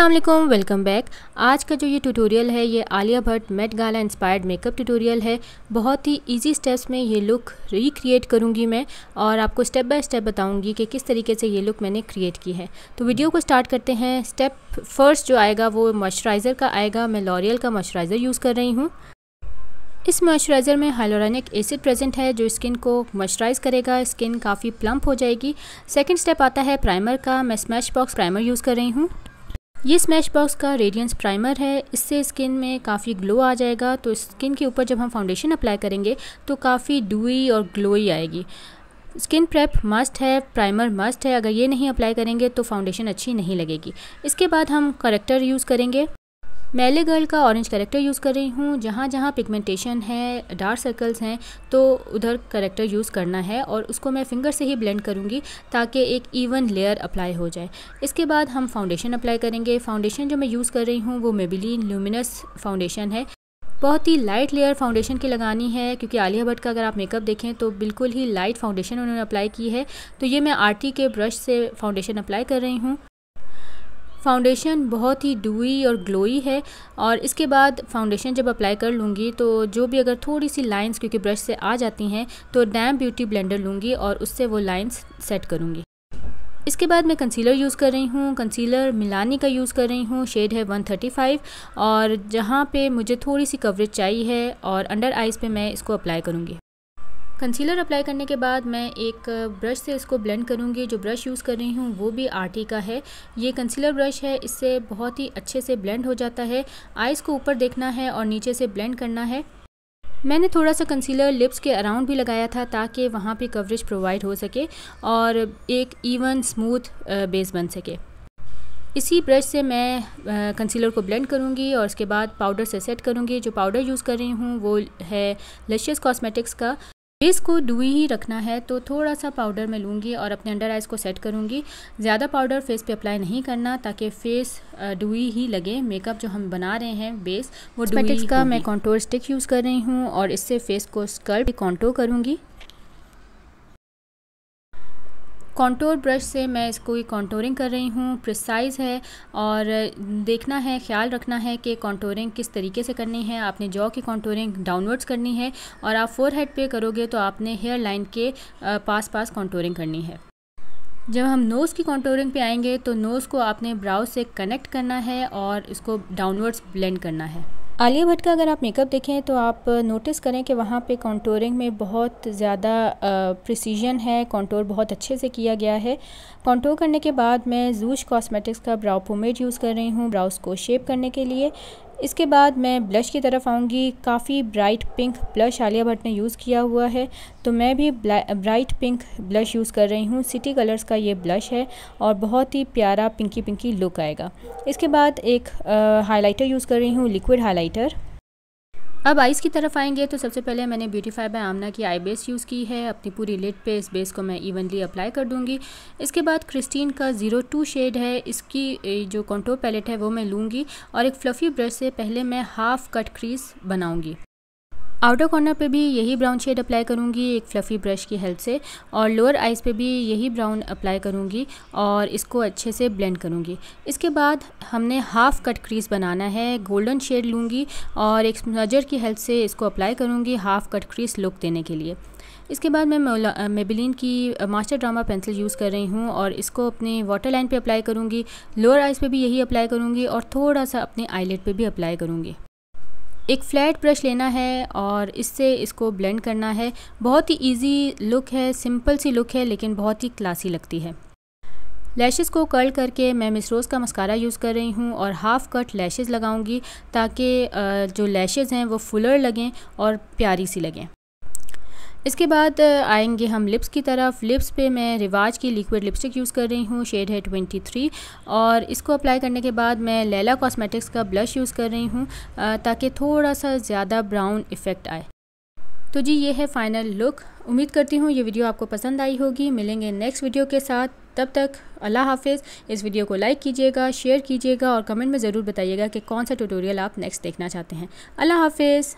Aslam welcome back आज का जो ये ट्यूटोरियल है ये Alia Bhatt Met Gala inspired makeup tutorial है बहुत ही इजी स्टेप्स में ये लुक रिक्रिएट करूँगी मैं और आपको स्टेप बाय स्टेप बताऊँगी कि किस तरीके से ये लुक मैंने क्रिएट की है तो वीडियो को स्टार्ट करते हैं स्टेप फर्स्ट जो आएगा वो मॉइस्चराइज़र का आएगा मैं लॉरियल का मॉइस्चराइज़र यूज़ कर रही हूँ इस मॉइस्चराइज़र में हाइलोरानिक एसिड प्रेजेंट है जो स्किन को मॉइस्चराइज़ करेगा स्किन काफ़ी प्लम्प हो जाएगी सेकंड स्टेप आता है प्राइमर का मैं स्मैश बॉक्स प्राइमर यूज़ कर रही हूँ ये स्मैश बॉक्स का रेडियंस प्राइमर है इससे स्किन में काफ़ी ग्लो आ जाएगा तो स्किन के ऊपर जब हम फाउंडेशन अप्लाई करेंगे तो काफ़ी डूई और ग्लोई आएगी स्किन प्रेप मस्ट है प्राइमर मस्ट है अगर ये नहीं अप्लाई करेंगे तो फाउंडेशन अच्छी नहीं लगेगी इसके बाद हम करेक्टर यूज़ करेंगे मैं ले गर्ल का ऑरेंज करेक्टर यूज़ कर रही हूँ जहाँ जहाँ पिगमेंटेशन है डार्क सर्कल्स हैं तो उधर करेक्टर यूज़ करना है और उसको मैं फिंगर से ही ब्लेंड करूँगी ताकि एक इवन लेयर अप्लाई हो जाए इसके बाद हम फाउंडेशन अप्लाई करेंगे फाउंडेशन जो मैं यूज़ कर रही हूँ वो मेबिलीन ल्यूमिनस फाउंडेशन है बहुत ही लाइट लेयर फाउंडेशन की लगानी है क्योंकि आलिया भट्ट का अगर आप मेकअप देखें तो बिल्कुल ही लाइट फाउंडेशन उन्होंने अप्लाई की है तो ये मैं आरती के ब्रश से फाउंडेशन अप्लाई कर रही हूँ फाउंडेशन बहुत ही डूई और ग्लोई है और इसके बाद फाउंडेशन जब अप्लाई कर लूँगी तो जो भी अगर थोड़ी सी लाइंस क्योंकि ब्रश से आ जाती हैं तो डैम ब्यूटी ब्लेंडर लूँगी और उससे वो लाइंस सेट करूँगी इसके बाद मैं कंसीलर यूज़ कर रही हूँ कंसीलर मिलानी का यूज़ कर रही हूँ शेड है 135 और जहाँ पे मुझे थोड़ी सी कवरेज चाहिए है और अंडर आइज़ पे मैं इसको अप्लाई करूँगी कंसीलर अप्लाई करने के बाद मैं एक ब्रश से इसको ब्लेंड करूँगी जो ब्रश यूज़ कर रही हूँ वो भी आरटी का है ये कंसीलर ब्रश है इससे बहुत ही अच्छे से ब्लेंड हो जाता है आइज़ को ऊपर देखना है और नीचे से ब्लेंड करना है मैंने थोड़ा सा कंसीलर लिप्स के अराउंड भी लगाया था ताकि वहाँ पर कवरेज प्रोवाइड हो सके और एक ईवन स्मूथ बेस बन सके इसी ब्रश से मैं कंसीलर को ब्लेंड करूँगी और उसके बाद पाउडर से सेट करूँगी जो पाउडर यूज़ कर रही हूँ वो है लशियस कॉस्मेटिक्स का बेस को डुई ही रखना है तो थोड़ा सा पाउडर मैं लूँगी और अपने अंडर आइज़ को सेट करूँगी ज़्यादा पाउडर फेस पे अप्लाई नहीं करना ताकि फेस डुई ही लगे मेकअप जो हम बना रहे हैं बेस वो डुई का मैं कॉन्टोर स्टिक यूज़ कर रही हूँ और इससे फेस को स्कर्ट कॉन्टोर करूँगी कॉन्टोर ब्रश से मैं इसको ही कॉन्टोरिंग कर रही हूँ प्रिसाइज है और देखना है ख्याल रखना है कि कॉन्टोरिंग किस तरीके से करनी है आपने जॉ की कॉन्टोरिंग डाउनवर्ड्स करनी है और आप फोर हेड पे करोगे तो आपने हेयर लाइन के पास पास कॉन्टोरिंग करनी है जब हम नोज़ की कॉन्टोरिंग पे आएंगे तो नोज़ को आपने ब्राउज से कनेक्ट करना है और इसको डाउनवर्ड्स ब्लेंड करना है आलिया भट्ट का अगर आप मेकअप देखें तो आप नोटिस करें कि वहाँ पे कॉन्टोरिंग में बहुत ज़्यादा प्रिसीजन है कॉन्टोर बहुत अच्छे से किया गया है कॉन्टोर करने के बाद मैं जूश कॉस्मेटिक्स का ब्राउ पोमेट यूज़ कर रही हूँ ब्राउज को शेप करने के लिए इसके बाद मैं ब्लश की तरफ आऊँगी काफ़ी bright pink blush Alia Bhatt ने यूज़ किया हुआ है तो मैं भी ब्राइट पिंक ब्लश यूज़ कर रही हूँ सिटी कलर्स का ये ब्लश है और बहुत ही प्यारा पिंकी पिंकी लुक आएगा इसके बाद एक हाइलाइटर यूज़ कर रही हूँ लिक्विड हाइलाइटर अब आइज़ की तरफ आएंगे तो सबसे पहले मैंने ब्यूटीफाई बाय आमना की आई बेस यूज़ की है अपनी पूरी लिट पे इस बेस को मैं इवनली अप्लाई कर दूंगी इसके बाद क्रिस्टीन का ज़ीरो टू शेड है इसकी जो कॉन्टोर पैलेट है वो मैं लूँगी और एक फ्लफ़ी ब्रश से पहले मैं हाफ़ कट क्रीज बनाऊँगी आउटर कॉर्नर पे भी यही ब्राउन शेड अप्लाई करूँगी एक फ्लफ़ी ब्रश की हेल्प से और लोअर आइज़ पे भी यही ब्राउन अप्लाई करूँगी और इसको अच्छे से ब्लेंड करूँगी इसके बाद हमने हाफ़ कट क्रीज बनाना है गोल्डन शेड लूँगी और एक नजर की हेल्प से इसको अप्लाई करूँगी हाफ़ कट क्रीज लुक देने के लिए इसके बाद मैं मेबिलीन की मास्टर ड्रामा पेंसिल यूज़ कर रही हूँ और इसको अपने वाटर लाइन पर अप्लाई करूँगी लोअर आइज़ पर भी यही अप्लाई करूँगी और थोड़ा सा अपने आईलेट पर भी अप्लाई करूँगी एक फ्लैट ब्रश लेना है और इससे इसको ब्लेंड करना है बहुत ही इजी लुक है सिंपल सी लुक है लेकिन बहुत ही क्लासी लगती है लैशेस को कर्ल करके मैं मिस रोज़ का मस्कारा यूज़ कर रही हूँ और हाफ़ कट लैशेस लगाऊंगी ताकि जो लैशेस हैं वो फुलर लगें और प्यारी सी लगें इसके बाद आएंगे हम लिप्स की तरफ लिप्स पे मैं रिवाज की लिक्विड लिपस्टिक यूज़ कर रही हूँ शेड है 23 और इसको अप्लाई करने के बाद मैं लैला कॉस्मेटिक्स का ब्लश यूज़ कर रही हूँ ताकि थोड़ा सा ज़्यादा ब्राउन इफ़ेक्ट आए तो जी ये है फाइनल लुक उम्मीद करती हूँ ये वीडियो आपको पसंद आई होगी मिलेंगे नेक्स्ट वीडियो के साथ तब तक अल्लाह हाफिज़ इस वीडियो को लाइक कीजिएगा शेयर कीजिएगा और कमेंट में ज़रूर बताइएगा कि कौन सा ट्यूटोरियल आप नेक्स्ट देखना चाहते हैं अल्लाह हाफिज़